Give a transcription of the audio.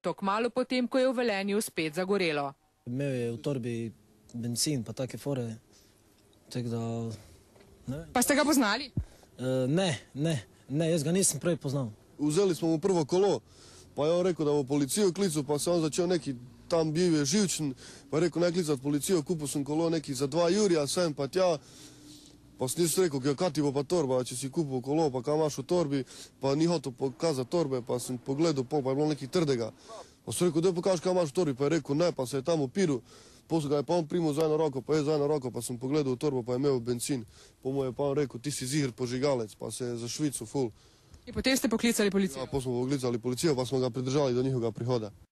tok malo potem, ko je v Velenju spet zagorelo. Imel je v torbi benzin, pa take fore, tak da... Ne. Pa ste ga poznali? E, ne, ne, ne, jaz ga nisem prej poznal. Vzeli smo mu prvo kolo, pa je on rekel, da bo policijo klical, pa se on začel neki tam bil je živčen, pa je rekel, ne klicati policijo, kupil sem kolo neki za dva jurja, sem pa tja, Pa si nisi rekel, kaj ti bo pa torba, če si kupil kolo, pa kaj imaš v torbi, pa ni hotel pokazati torbe, pa sem pogledal pol, pa je bilo nekaj trdega. Pa si rekel, da pokaži, kaj imaš v torbi, pa je rekel, ne, pa se je tam upiril. Posle ga je pa on primil za eno roko, pa je za eno roko, pa sem pogledal v torbo, pa je imel benzin. Po mojem je pa on rekel, ti si zihr požigalec, pa se je za Švico ful. In potem ste poklicali policijo? Ja, potem smo poklicali policijo, pa smo ga pridržali do njihovega prihoda.